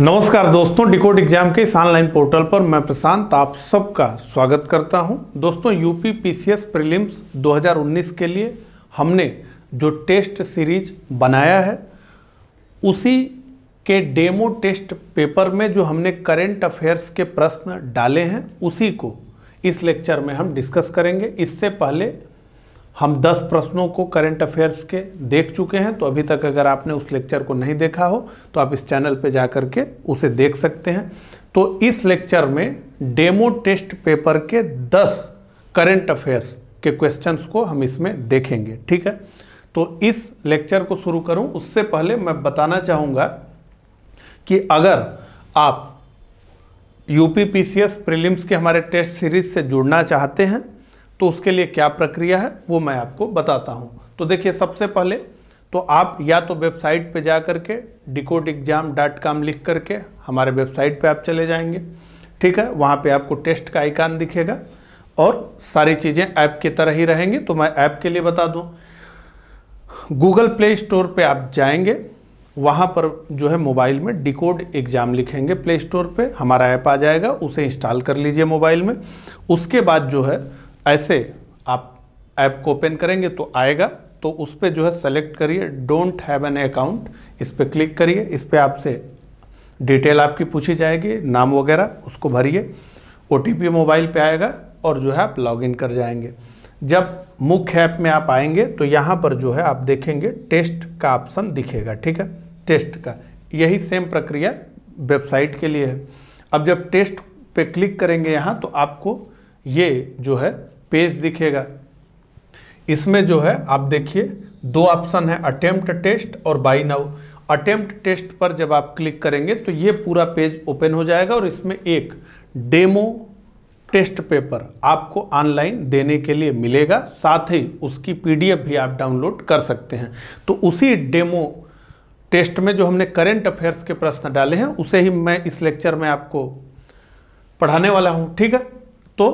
नमस्कार दोस्तों decode exam के इस ऑनलाइन पोर्टल पर मैं प्रशांत आप सबका स्वागत करता हूं दोस्तों यूपी पीसीएस प्रीलिम्स 2019 के लिए हमने जो टेस्ट सीरीज बनाया है उसी के डेमो टेस्ट पेपर में जो हमने करेंट अफेयर्स के प्रश्न डाले हैं उसी को इस लेक्चर में हम डिस्कस करेंगे इससे पहले हम 10 प्रश्नों को करंट अफेयर्स के देख चुके हैं तो अभी तक अगर आपने उस लेक्चर को नहीं देखा हो तो आप इस चैनल पर जा के उसे देख सकते हैं तो इस लेक्चर में डेमो टेस्ट पेपर के 10 करंट अफेयर्स के क्वेश्चंस को हम इसमें देखेंगे ठीक है तो इस लेक्चर को शुरू करूं उससे पहले मैं बताना चाहूँगा कि अगर आप यू पी के हमारे टेस्ट सीरीज से जुड़ना चाहते हैं तो उसके लिए क्या प्रक्रिया है वो मैं आपको बताता हूँ तो देखिए सबसे पहले तो आप या तो वेबसाइट पे जा कर के डिकोड एग्जाम डॉट कॉम लिख करके हमारे वेबसाइट पे आप चले जाएंगे ठीक है वहाँ पे आपको टेस्ट का आइकान दिखेगा और सारी चीज़ें ऐप की तरह ही रहेंगी तो मैं ऐप के लिए बता दूँ गूगल प्ले स्टोर पर आप जाएंगे वहाँ पर जो है मोबाइल में डिकोड एग्ज़ाम लिखेंगे प्ले स्टोर पर हमारा ऐप आ जाएगा उसे इंस्टॉल कर लीजिए मोबाइल में उसके बाद जो है ऐसे आप ऐप को ओपन करेंगे तो आएगा तो उस पर जो है सेलेक्ट करिए डोंट हैव एन अकाउंट इस पर क्लिक करिए इस पर आपसे डिटेल आपकी पूछी जाएगी नाम वगैरह उसको भरिए ओ मोबाइल पे आएगा और जो है आप लॉगिन कर जाएंगे जब मुख्य ऐप में आप आएंगे तो यहाँ पर जो है आप देखेंगे टेस्ट का ऑप्शन दिखेगा ठीक है टेस्ट का यही सेम प्रक्रिया वेबसाइट के लिए है अब जब टेस्ट पे क्लिक करेंगे यहाँ तो आपको ये जो है पेज दिखेगा इसमें जो है आप देखिए दो ऑप्शन है अटेम्प्ट टेस्ट और बाई नाउ अटेम्प्ट टेस्ट पर जब आप क्लिक करेंगे तो ये पूरा पेज ओपन हो जाएगा और इसमें एक डेमो टेस्ट पेपर आपको ऑनलाइन देने के लिए मिलेगा साथ ही उसकी पीडीएफ भी आप डाउनलोड कर सकते हैं तो उसी डेमो टेस्ट में जो हमने करेंट अफेयर्स के प्रश्न डाले हैं उसे ही मैं इस लेक्चर में आपको पढ़ाने वाला हूँ ठीक है तो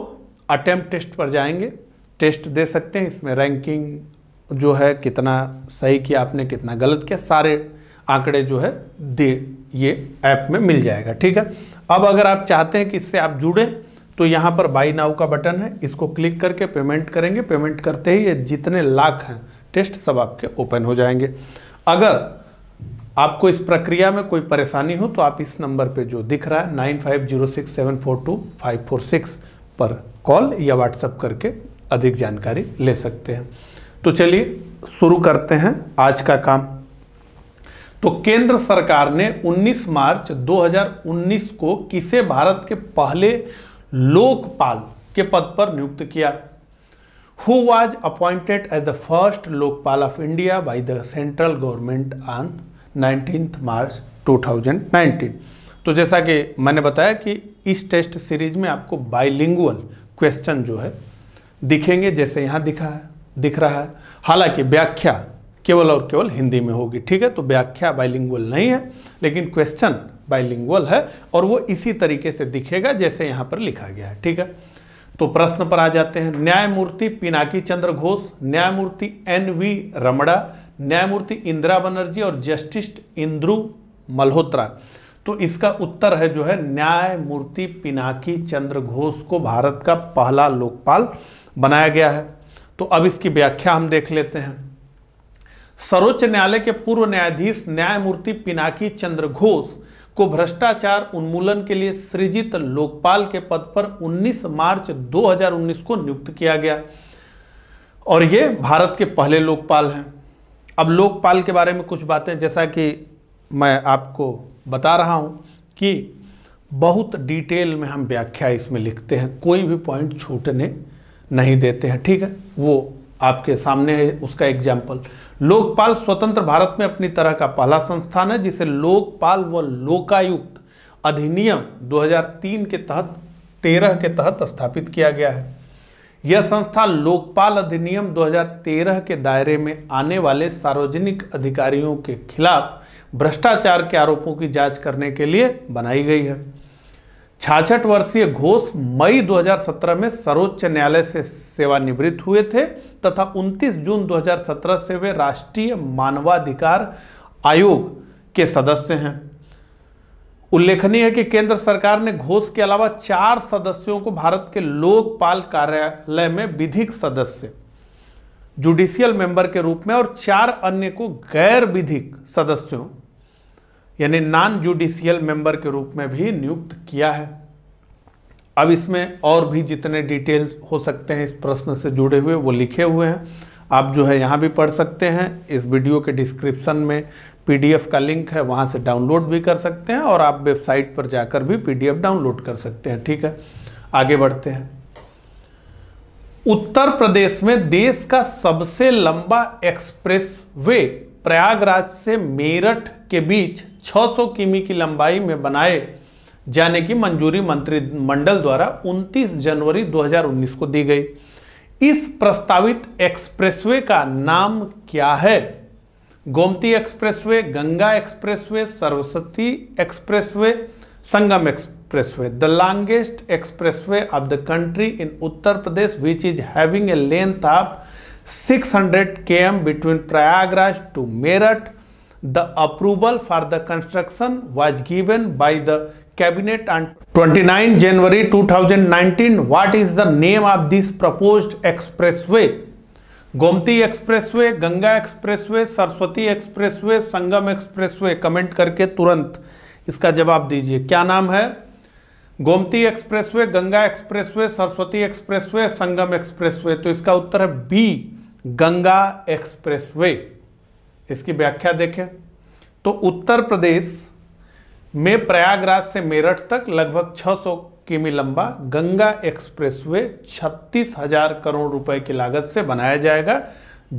अटैम्प्ट टेस्ट पर जाएंगे टेस्ट दे सकते हैं इसमें रैंकिंग जो है कितना सही किया आपने कितना गलत किया सारे आंकड़े जो है दे ये ऐप में मिल जाएगा ठीक है अब अगर आप चाहते हैं कि इससे आप जुड़ें तो यहाँ पर बाई नाउ का बटन है इसको क्लिक करके पेमेंट करेंगे पेमेंट करते ही ये जितने लाख हैं टेस्ट सब आपके ओपन हो जाएंगे अगर आपको इस प्रक्रिया में कोई परेशानी हो तो आप इस नंबर पे जो दिख रहा है nine five zero six seven four two five four six पर कॉल या व्हाट्सएप करके अधिक जानकारी ले सकते हैं तो चलिए शुरू करते हैं आज का काम तो केंद्र सरकार ने 19 मार्च 2019 को किसे भारत के पहले लोकपाल के पद पर नियुक्त किया who was appointed as the first Lokpal of India by the central government on 19 March 2019 तो जैसा कि मैंने बताया कि इस टेस्ट सीरीज में आपको बाइलिंगुअल क्वेश्चन जो है दिखेंगे जैसे यहाँ दिखा है दिख रहा है हालांकि व्याख्या केवल और केवल हिंदी में होगी ठीक है तो व्याख्या बाइलिंगुअल नहीं है लेकिन क्वेश्चन बाइलिंगुअल है और वो इसी तरीके से दिखेगा जैसे यहाँ पर लिखा गया है ठीक है तो प्रश्न पर आ जाते हैं न्यायमूर्ति पिनाकी चंद्र घोष न्यायमूर्ति एन वी रमड़ा न्यायमूर्ति इंदिरा बनर्जी और जस्टिस इंद्रू मल्होत्रा तो इसका उत्तर है जो है न्यायमूर्ति पिनाकी चंद्र घोष को भारत का पहला लोकपाल बनाया गया है तो अब इसकी व्याख्या हम देख लेते हैं सर्वोच्च न्यायालय के पूर्व न्यायाधीश न्यायमूर्ति पिनाकी चंद्र घोष को भ्रष्टाचार उन्मूलन के लिए सृजित लोकपाल के पद पर 19 मार्च 2019 को नियुक्त किया गया और ये भारत के पहले लोकपाल हैं अब लोकपाल के बारे में कुछ बातें जैसा कि मैं आपको बता रहा हूँ कि बहुत डिटेल में हम व्याख्या इसमें लिखते हैं कोई भी पॉइंट छूटने नहीं देते हैं ठीक है वो आपके सामने है उसका एग्जाम्पल लोकपाल स्वतंत्र भारत में अपनी तरह का पहला संस्थान है जिसे लोकपाल व लोकायुक्त अधिनियम 2003 के तहत 13 के तहत स्थापित किया गया है यह संस्था लोकपाल अधिनियम 2013 के दायरे में आने वाले सार्वजनिक अधिकारियों के खिलाफ भ्रष्टाचार के आरोपों की जांच करने के लिए बनाई गई है छाछठ वर्षीय घोष मई 2017 में सर्वोच्च न्यायालय से सेवानिवृत्त हुए थे तथा 29 जून 2017 से वे राष्ट्रीय मानवाधिकार आयोग के सदस्य हैं उल्लेखनीय है कि केंद्र सरकार ने घोष के अलावा चार सदस्यों को भारत के लोकपाल कार्यालय में विधिक सदस्य जुडिशियल मेंबर के रूप में और चार अन्य को गैर विधिक सदस्यों यानी नॉन जुडिशियल मेंबर के रूप में भी नियुक्त किया है अब इसमें और भी जितने डिटेल्स हो सकते हैं इस प्रश्न से जुड़े हुए वो लिखे हुए हैं आप जो है यहाँ भी पढ़ सकते हैं इस वीडियो के डिस्क्रिप्शन में पीडीएफ का लिंक है वहाँ से डाउनलोड भी कर सकते हैं और आप वेबसाइट पर जाकर भी पीडीएफ डाउनलोड कर सकते हैं ठीक है आगे बढ़ते हैं उत्तर प्रदेश में देश का सबसे लंबा एक्सप्रेस वे प्रयागराज से मेरठ के बीच 600 किमी की लंबाई में बनाए जाने की मंजूरी मंत्रिमंडल द्वारा 29 जनवरी 2019 को दी गई इस प्रस्तावित एक्सप्रेसवे का नाम क्या है Gomti expressway Ganga expressway Saraswati expressway Sangam expressway the longest expressway of the country in Uttar Pradesh which is having a length of 600 K M between Prayagraj to Meerut the approval for the construction was given by the cabinet on 29 January 2019 what is the name this propose expressway Gomti expressway Ganga expressway Saraswati expressway Sangam expressway comment करके तुरंत इसका जवाब दीजिए क्या नाम है Gomti expressway Ganga expressway Saraswati expressway Sangam expressway तो इसका उत्तर है बी गंगा एक्सप्रेसवे इसकी व्याख्या देखें तो उत्तर प्रदेश में प्रयागराज से मेरठ तक लगभग 600 किमी लंबा गंगा एक्सप्रेसवे हजार करोड़ रुपए की लागत से बनाया जाएगा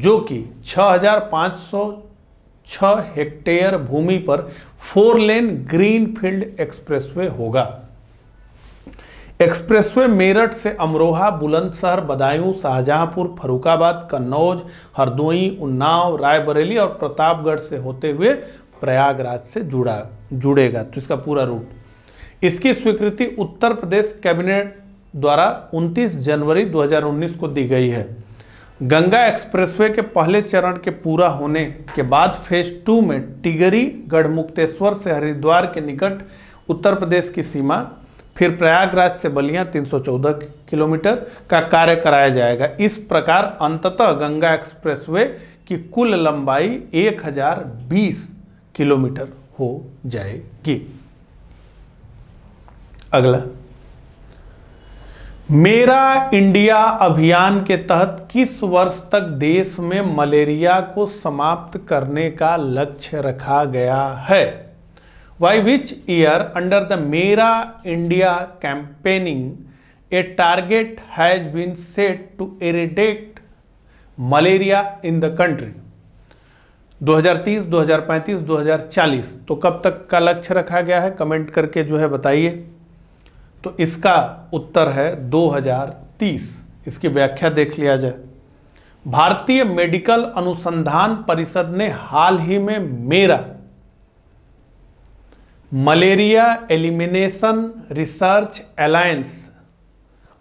जो कि 6,506 हेक्टेयर भूमि पर four lane green field express होगा एक्सप्रेसवे मेरठ से अमरोहा बुलंदशहर बदायूं शाहजहांपुर फरुखाबाद कन्नौज हरदोई उन्नाव रायबरेली और प्रतापगढ़ से होते हुए प्रयागराज से जुड़ा जुड़ेगा तो इसका पूरा रूट इसकी स्वीकृति उत्तर प्रदेश कैबिनेट द्वारा 29 जनवरी 2019 को दी गई है गंगा एक्सप्रेसवे के पहले चरण के पूरा होने के बाद फेज टू में टिगरी गढ़मुक्तेश्वर से हरिद्वार के निकट उत्तर प्रदेश की सीमा फिर प्रयागराज से बलिया 314 किलोमीटर का कार्य कराया जाएगा इस प्रकार अंततः गंगा एक्सप्रेसवे की कुल लंबाई 1020 किलोमीटर हो जाएगी अगला मेरा इंडिया अभियान के तहत किस वर्ष तक देश में मलेरिया को समाप्त करने का लक्ष्य रखा गया है by which year under the Mera India campaigning a target has been set to eradicate malaria in the country 2030 2035 2040 तो कब तक का लक्ष्य रखा गया है कमेंट करके जो है बताइए तो इसका उत्तर है 2030 इसकी व्याख्या देख लिया जाए भारतीय मेडिकल अनुसंधान परिषद ने हाल ही में मेरा मलेरिया एलिमिनेशन रिसर्च अलायंस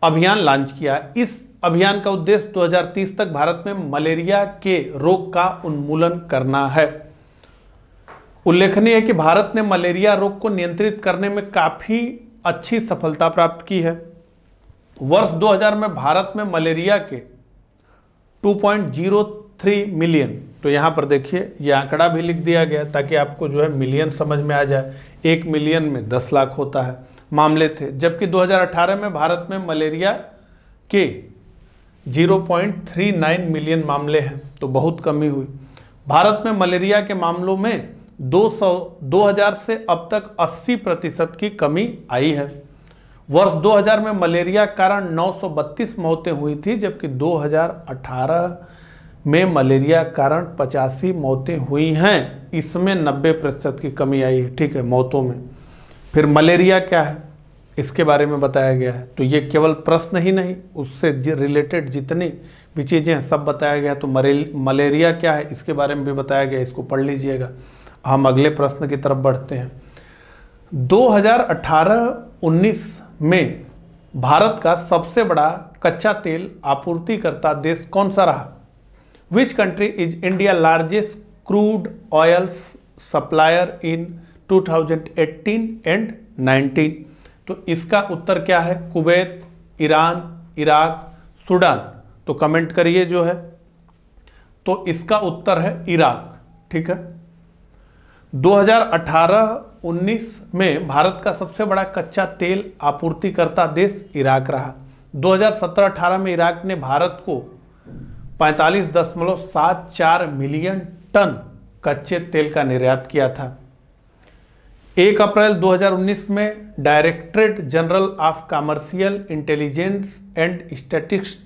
अभियान लॉन्च किया इस अभियान का उद्देश्य 2030 तक भारत में मलेरिया के रोग का उन्मूलन करना है उल्लेखनीय है कि भारत ने मलेरिया रोग को नियंत्रित करने में काफ़ी अच्छी सफलता प्राप्त की है वर्ष 2000 में भारत में मलेरिया के 2.03 मिलियन तो यहाँ पर देखिए ये आंकड़ा भी लिख दिया गया ताकि आपको जो है मिलियन समझ में आ जाए एक मिलियन में दस लाख होता है मामले थे जबकि 2018 में भारत में मलेरिया के 0.39 मिलियन मामले हैं तो बहुत कमी हुई भारत में मलेरिया के मामलों में 200 2000 से अब तक 80 प्रतिशत की कमी आई है वर्ष 2000 में मलेरिया कारण 932 मौतें हुई थी जबकि 2018 में मलेरिया कारण पचासी मौतें हुई हैं इसमें नब्बे प्रतिशत की कमी आई है ठीक है मौतों में फिर मलेरिया क्या है इसके बारे में बताया गया है तो ये केवल प्रश्न ही नहीं उससे रिलेटेड जितनी भी चीज़ें हैं सब बताया गया तो मलेरिया क्या है इसके बारे में भी बताया गया इसको पढ़ लीजिएगा हम अगले प्रश्न की तरफ बढ़ते हैं 2018-19 में भारत का सबसे बड़ा कच्चा तेल आपूर्तिकर्ता देश कौन सा रहा which country is India largest crude oil supplier in 2018 and 19 तो इसका उत्तर क्या है कुवैत ईरान इराक सूडान तो कमेंट करिए जो है तो इसका उत्तर है इराक ठीक है 2018-19 में भारत का सबसे बड़ा कच्चा तेल आपूर्तिकर्ता देश इराक रहा 2017-18 में इराक ने भारत को पैंतालीस दशमलव सात चार मिलियन टन कच्चे तेल का निर्यात किया था एक अप्रैल 2019 में directorate general of commercial intelligence and statistics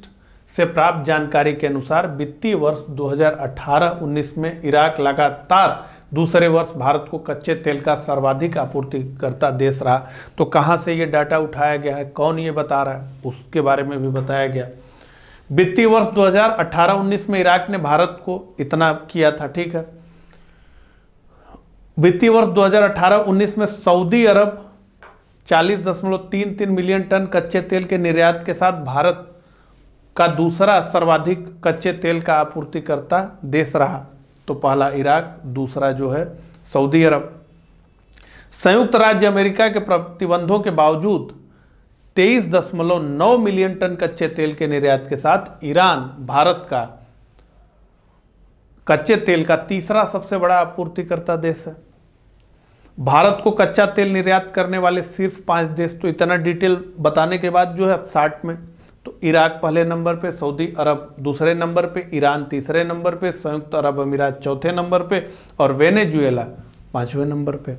से प्राप्त जानकारी के अनुसार वित्तीय वर्ष 2018-19 में इराक लगातार दूसरे वर्ष भारत को कच्चे तेल का सर्वाधिक आपूर्तिकर्ता देश रहा तो कहाँ से ये डाटा उठाया गया है कौन ये बता रहा है उसके बारे में भी बताया गया वित्तीय वर्ष 2018-19 में इराक ने भारत को इतना किया था ठीक है वित्तीय वर्ष 2018-19 में सऊदी अरब 40.33 मिलियन टन कच्चे तेल के निर्यात के साथ भारत का दूसरा सर्वाधिक कच्चे तेल का आपूर्तिकर्ता देश रहा तो पहला इराक दूसरा जो है सऊदी अरब संयुक्त राज्य अमेरिका के प्रतिबंधों के बावजूद तेईस दशमलव नौ मिलियन टन कच्चे तेल के निर्यात के साथ ईरान भारत का कच्चे तेल का तीसरा सबसे बड़ा आपूर्तिकर्ता देश है भारत को कच्चा तेल निर्यात करने वाले शीर्ष पांच देश तो इतना डिटेल बताने के बाद जो है साठ में तो इराक पहले नंबर पे सऊदी अरब दूसरे नंबर पे ईरान तीसरे नंबर पे संयुक्त अरब अमीरात चौथे नंबर पे और वेनेजुएला पांचवें नंबर पे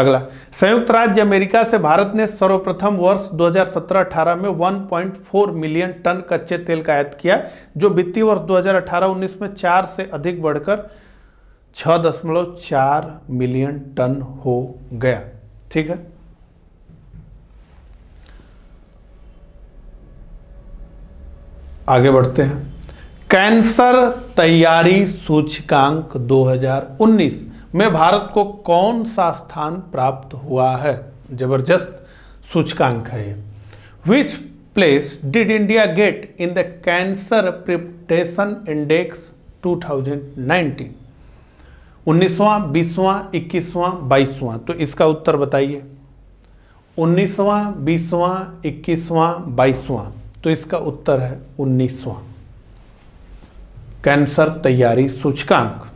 अगला संयुक्त राज्य अमेरिका से भारत ने सर्वप्रथम वर्ष 2017-18 में 1.4 मिलियन टन कच्चे तेल का आयात किया जो वित्तीय वर्ष 2018-19 में चार से अधिक बढ़कर 6.4 मिलियन टन हो गया ठीक है आगे बढ़ते हैं कैंसर तैयारी सूचकांक 2019 में भारत को कौन सा स्थान प्राप्त हुआ है जबरदस्त सूचकांक है which place did India get in the cancer preparedness index 2019 उन्नीसवां बीसवां इक्कीसवां बाईसवां तो इसका उत्तर बताइए उन्नीसवां बीसवां इक्कीसवां बाईसवां तो इसका उत्तर है उन्नीसवां कैंसर तैयारी सूचकांक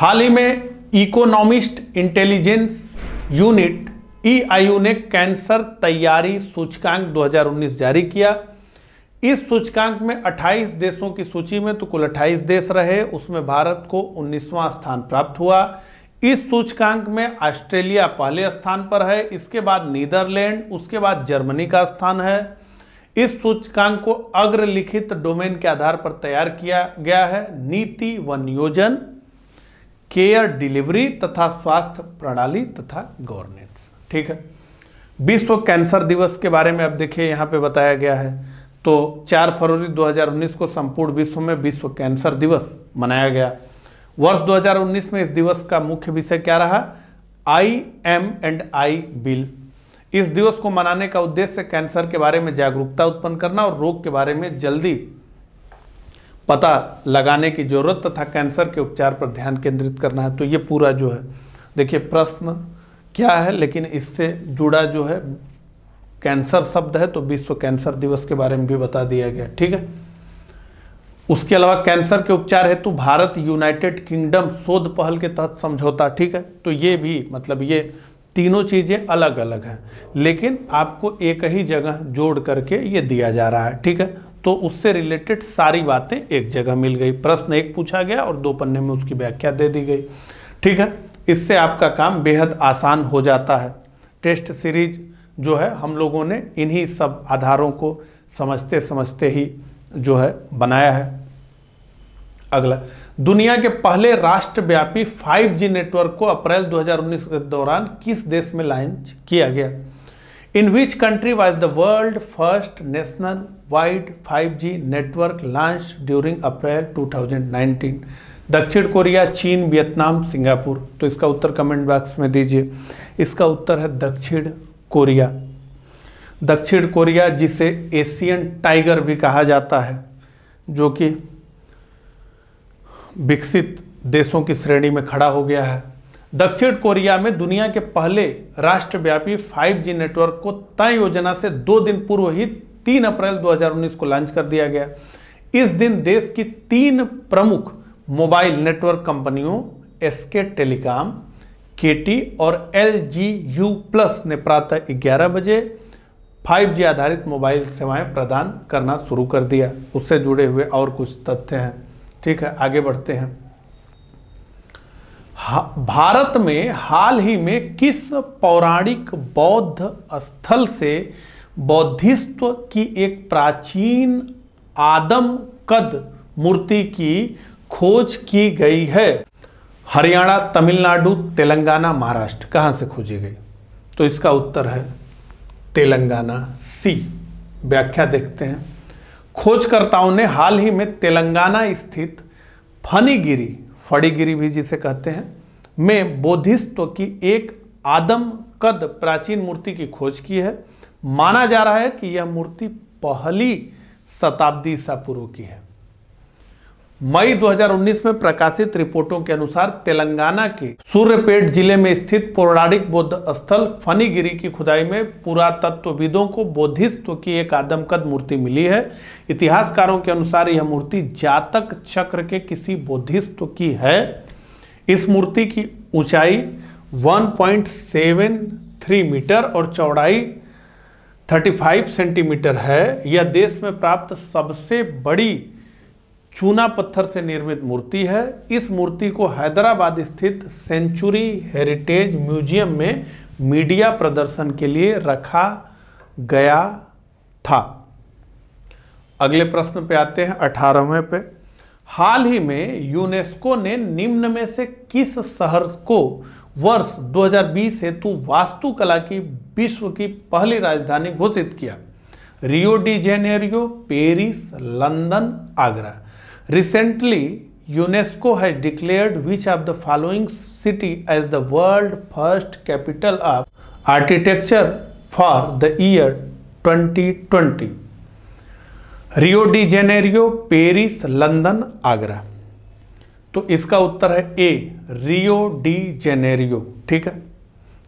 हाल ही में इकोनॉमिस्ट इंटेलिजेंस यूनिट ईआईयू ने कैंसर तैयारी सूचकांक 2019 जारी किया इस सूचकांक में 28 देशों की सूची में तो कुल 28 देश रहे उसमें भारत को 19वां स्थान प्राप्त हुआ इस सूचकांक में ऑस्ट्रेलिया पहले स्थान पर है इसके बाद नीदरलैंड उसके बाद जर्मनी का स्थान है इस सूचकांक को अग्रलिखित डोमेन के आधार पर तैयार किया गया है नीति व नियोजन केयर डिलीवरी तथा स्वास्थ्य प्रणाली तथा गवर्नेंस ठीक है विश्व कैंसर दिवस के बारे में अब देखिए यहाँ पे बताया गया है तो 4 फरवरी 2019 को संपूर्ण विश्व में विश्व कैंसर दिवस मनाया गया वर्ष 2019 में इस दिवस का मुख्य विषय क्या रहा I am and I will इस दिवस को मनाने का उद्देश्य कैंसर के बारे में जागरूकता उत्पन्न करना और रोग के बारे में जल्दी पता लगाने की जरूरत तथा कैंसर के उपचार पर ध्यान केंद्रित करना है तो ये पूरा जो है देखिए प्रश्न क्या है लेकिन इससे जुड़ा जो है कैंसर शब्द है तो विश्व कैंसर दिवस के बारे में भी बता दिया गया ठीक है उसके अलावा कैंसर के उपचार हेतु भारत यूनाइटेड किंगडम शोध पहल के तहत समझौता ठीक है तो ये भी मतलब ये तीनों चीज़ें अलग अलग हैं लेकिन आपको एक ही जगह जोड़ करके ये दिया जा रहा है ठीक है तो उससे रिलेटेड सारी बातें एक जगह मिल गई प्रश्न एक पूछा गया और दो पन्ने में उसकी व्याख्या दे दी गई ठीक है इससे आपका काम बेहद आसान हो जाता है टेस्ट सीरीज जो है हम लोगों ने इन्हीं सब आधारों को समझते समझते ही जो है बनाया है अगला दुनिया के पहले राष्ट्रव्यापी 5G नेटवर्क को अप्रैल 2019 के दौरान किस देश में लॉन्च किया गया In which country was the world first national-wide 5G network launched during April 2019? दक्षिण कोरिया चीन वियतनाम सिंगापुर तो इसका उत्तर कमेंट बॉक्स में दीजिए इसका उत्तर है दक्षिण कोरिया दक्षिण कोरिया जिसे एशियन टाइगर भी कहा जाता है जो कि विकसित देशों की श्रेणी में खड़ा हो गया है दक्षिण कोरिया में दुनिया के पहले राष्ट्रव्यापी 5G नेटवर्क को तय योजना से दो दिन पूर्व ही 3 अप्रैल 2019 को लॉन्च कर दिया गया इस दिन देश की तीन प्रमुख मोबाइल नेटवर्क कंपनियों एसके टेलीकॉम केटी और एल जी यू प्लस ने प्रातः ग्यारह बजे 5G आधारित मोबाइल सेवाएं प्रदान करना शुरू कर दिया उससे जुड़े हुए और कुछ तथ्य हैं ठीक है आगे बढ़ते हैं भारत में हाल ही में किस पौराणिक बौद्ध स्थल से बौद्धिस्व की एक प्राचीन आदम कद मूर्ति की खोज की गई है हरियाणा तमिलनाडु तेलंगाना महाराष्ट्र कहाँ से खोजी गई तो इसका उत्तर है तेलंगाना सी व्याख्या देखते हैं खोजकर्ताओं ने हाल ही में तेलंगाना स्थित फनीगिरी फड़ीगिरी भी जिसे कहते हैं में बोधिस्त्व की एक आदम कद प्राचीन मूर्ति की खोज की है माना जा रहा है कि यह मूर्ति पहली शताब्दी ईसा पूर्व की है मई 2019 में प्रकाशित रिपोर्टों के अनुसार तेलंगाना के सूर्यपेट जिले में स्थित पौराणिक बौद्ध स्थल फनीगिरी की खुदाई में पुरातत्वविदों को बोधिस्तु की एक आदमकद मूर्ति मिली है इतिहासकारों के अनुसार यह मूर्ति जातक चक्र के किसी बोधिस्तु की है इस मूर्ति की ऊंचाई 1.73 मीटर और चौड़ाई 35 सेंटीमीटर है यह देश में प्राप्त सबसे बड़ी चूना पत्थर से निर्मित मूर्ति है इस मूर्ति को हैदराबाद स्थित सेंचुरी हेरिटेज म्यूजियम में मीडिया प्रदर्शन के लिए रखा गया था अगले प्रश्न पे आते हैं अठारहवें पे हाल ही में यूनेस्को ने निम्न में से किस शहर को वर्ष 2020 हेतु वास्तुकला की विश्व की पहली राजधानी घोषित किया Rio de Janeiro Paris London Agra recently UNESCO has declared which of the following city as the world first capital of architecture for the year 2020 Rio de Janeiro Paris London Agra तो इसका उत्तर है ए रियो डी जेनेरियो ठीक है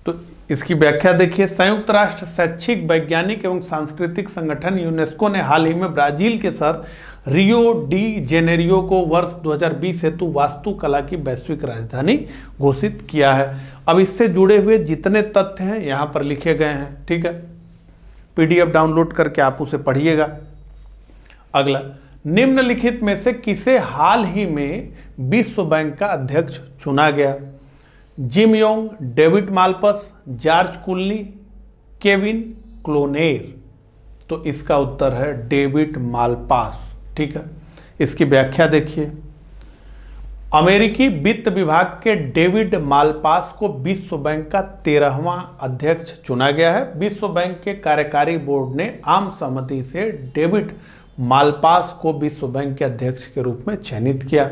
तो इसकी व्याख्या देखिए संयुक्त राष्ट्र शैक्षिक वैज्ञानिक एवं सांस्कृतिक संगठन यूनेस्को ने हाल ही में ब्राजील के सर रियो डी जेनेरियो को वर्ष 2020 हेतु वास्तुकला की वैश्विक राजधानी घोषित किया है अब इससे जुड़े हुए जितने तथ्य हैं यहां पर लिखे गए हैं ठीक है पीडीएफ डाउनलोड करके आप उसे पढ़िएगा अगला निम्नलिखित में से किसे हाल ही में विश्व बैंक का अध्यक्ष चुना गया Jim Yong David Malpass George Clooney Kevin क्लोनेर तो इसका उत्तर है डेविड मालपास ठीक है इसकी व्याख्या देखिए अमेरिकी वित्त विभाग के डेविड मालपास को विश्व बैंक का तेरहवा अध्यक्ष चुना गया है विश्व बैंक के कार्यकारी बोर्ड ने आम सहमति से डेविड मालपास को विश्व बैंक के अध्यक्ष के रूप में चयनित किया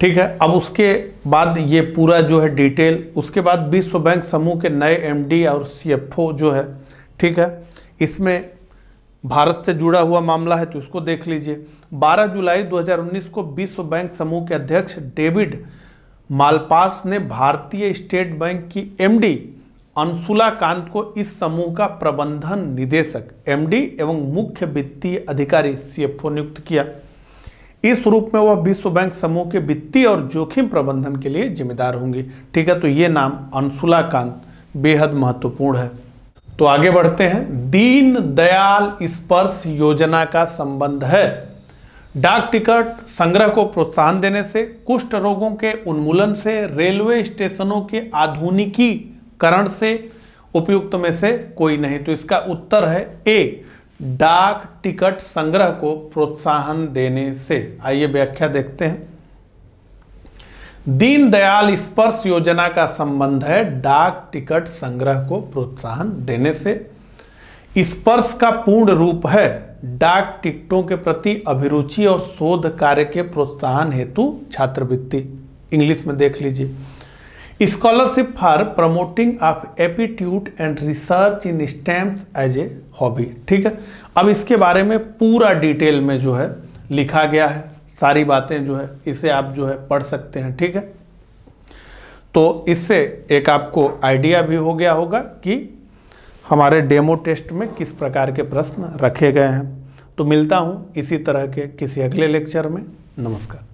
ठीक है अब उसके बाद ये पूरा जो है डिटेल उसके बाद विश्व बैंक समूह के नए एमडी और सीएफओ जो है ठीक है इसमें भारत से जुड़ा हुआ मामला है तो उसको देख लीजिए 12 जुलाई 2019 को विश्व बैंक समूह के अध्यक्ष डेविड मालपास ने भारतीय स्टेट बैंक की एमडी अंशुला कांत को इस समूह का प्रबंधन निदेशक एमडी एवं मुख्य वित्तीय अधिकारी सीएफओ नियुक्त किया इस रूप में वह विश्व बैंक समूह के वित्तीय और जोखिम प्रबंधन के लिए जिम्मेदार होंगे ठीक है तो ये नाम अंशुला कांत बेहद महत्वपूर्ण है तो आगे बढ़ते हैं दीन दयाल स्पर्श योजना का संबंध है डाक टिकट संग्रह को प्रोत्साहन देने से कुष्ठ रोगों के उन्मूलन से रेलवे स्टेशनों के आधुनिकीकरण से उपयुक्त में से कोई नहीं तो इसका उत्तर है ए डाक टिकट संग्रह को प्रोत्साहन देने से आइए व्याख्या देखते हैं दीनदयाल स्पर्श योजना का संबंध है डाक टिकट संग्रह को प्रोत्साहन देने से स्पर्श का पूर्ण रूप है डाक टिकटों के प्रति अभिरुचि और शोध कार्य के प्रोत्साहन हेतु छात्रवृत्ति इंग्लिश में देख लीजिए scholarship for promoting of aptitude and research in stamps as a hobby ठीक है अब इसके बारे में पूरा डिटेल में जो है लिखा गया है सारी बातें जो है इसे आप जो है पढ़ सकते हैं ठीक है तो इससे एक आपको आइडिया भी हो गया होगा कि हमारे डेमो टेस्ट में किस प्रकार के प्रश्न रखे गए हैं तो मिलता हूँ इसी तरह के किसी अगले लेक्चर में नमस्कार